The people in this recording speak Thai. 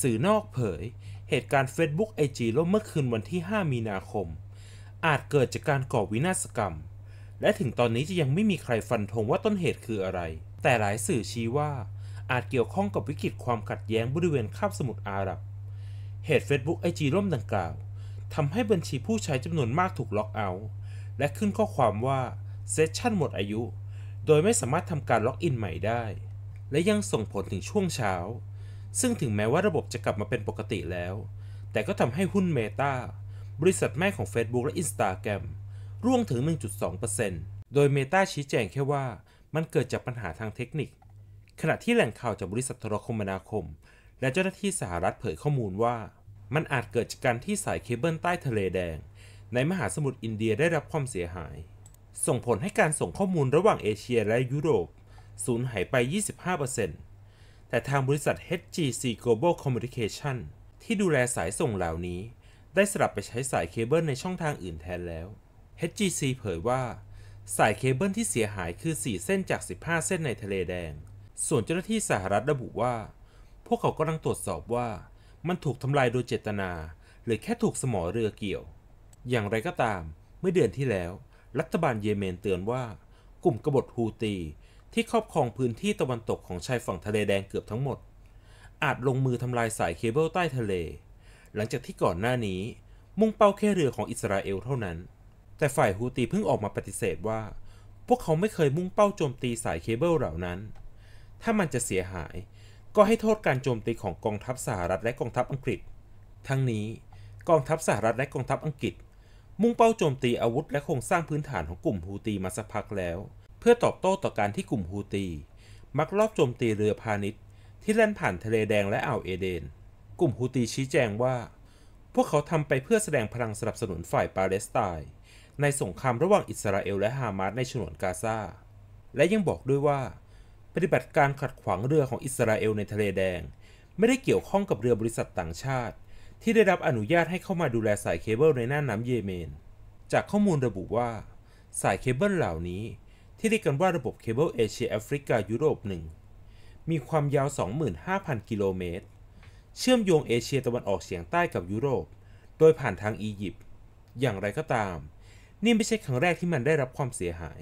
สื่อนอกเผย เหตุการณ์ Facebook IG ล่มเมื่อคืนวันที่ 5 มีนาคม อาจเกิดจากการก่อวินาศกรรม และถึงตอนนี้จะยังไม่มีใครฟันธงว่าต้นเหตุคืออะไร แต่หลายสื่อชี้ว่าอาจเกี่ยวข้องกับวิกฤตความขัดแย้งบริเวณคาบสมุทรอาหรับ เหตุ Facebook IG ล่มดังกล่าวทำให้บัญชีผู้ใช้จำนวนมากถูกล็อกเอาท์ และขึ้นข้อความว่าเซสชันหมดอายุ โดยไม่สามารถทำการล็อกอินใหม่ได้ และยังส่งผลถึงช่วงเช้าซึ่งถึงแม้ว่าระบบจะกลับมาเป็นปกติแล้ว แต่ก็ทำให้หุ้น Meta บริษัทแม่ของ Facebook และ Instagram ร่วงถึง 1.2%โดย Meta ชี้แจงแค่ว่ามันเกิดจากปัญหาทางเทคนิคขณะที่แหล่งข่าวจากบริษัทโทรคมนาคม และเจ้าหน้าที่สหรัฐเผยข้อมูลว่า มันอาจเกิดจากการที่สายเคเบิลใต้ทะเลแดง ในมหาสมุทรอินเดียได้รับความเสียหาย ส่งผลให้การส่งข้อมูลระหว่างเอเชียและยุโรปสูญหายไป 25%แต่ทางบริษัท HGC Global Communication ที่ดูแลสายส่งเหล่านี้ ได้สลับไปใช้สายเคเบิลในช่องทางอื่นแทนแล้ว HGC เผยว่า สายเคเบิลที่เสียหายคือ 4 เส้นจาก 15 เส้นในทะเลแดง ส่วนเจ้าหน้าที่สหรัฐระบุว่า พวกเขากำลังตรวจสอบว่ามันถูกทำลายโดยเจตนา หรือแค่ถูกสมอเรือเกี่ยว อย่างไรก็ตาม เมื่อเดือนที่แล้ว รัฐบาลเยเมนเตือนว่ากลุ่มกบฏฮูตีที่ครอบครองพื้นที่ตะวันตกของชายฝั่งทะเลแดงเกือบทั้งหมด อาจลงมือทำลายสายเคเบิลใต้ทะเล หลังจากที่ก่อนหน้านี้มุ่งเป้าแค่เรือของอิสราเอลเท่านั้น แต่ฝ่ายฮูตีเพิ่งออกมาปฏิเสธว่าพวกเขาไม่เคยมุ่งเป้าโจมตีสายเคเบิลเหล่านั้น ถ้ามันจะเสียหาย ก็ให้โทษการโจมตีของกองทัพสหรัฐและกองทัพอังกฤษ ทั้งนี้กองทัพสหรัฐและกองทัพอังกฤษ มุ่งเป้าโจมตีอาวุธและโครงสร้างพื้นฐานของกลุ่มฮูตีมาสักพักแล้วเพื่อตอบโต้ต่อการที่กลุ่มฮูตี มักลอบโจมตีเรือพาณิชย์ ที่แล่นผ่านทะเลแดงและอ่าวเอเดน กลุ่มฮูตีชี้แจงว่า พวกเขาทำไปเพื่อแสดงพลังสนับสนุนฝ่ายปาเลสไตน์ในสงครามระหว่างอิสราเอล และฮามาสในฉนวนกาซา และยังบอกด้วยว่า ปฏิบัติการขัดขวางเรือของอิสราเอลในทะเลแดง ไม่ได้เกี่ยวข้องกับเรือบริษัทต่างชาติ ที่ได้รับอนุญาตให้เข้ามาดูแลสายเคเบิลในน่านน้ำเยเมน จากข้อมูลระบุว่า สายเคเบิลเหล่านี้ที่เรียกกันว่าระบบเคเบิลเอเชียแอฟริกายุโรป1มีความยาว 25,000 กิโลเมตร เชื่อมโยงเอเชียตะวันออกเฉียงใต้กับยุโรป โดยผ่านทางอียิปต์อย่างไรก็ตาม นี่ไม่ใช่ครั้งแรกที่มันได้รับความเสียหาย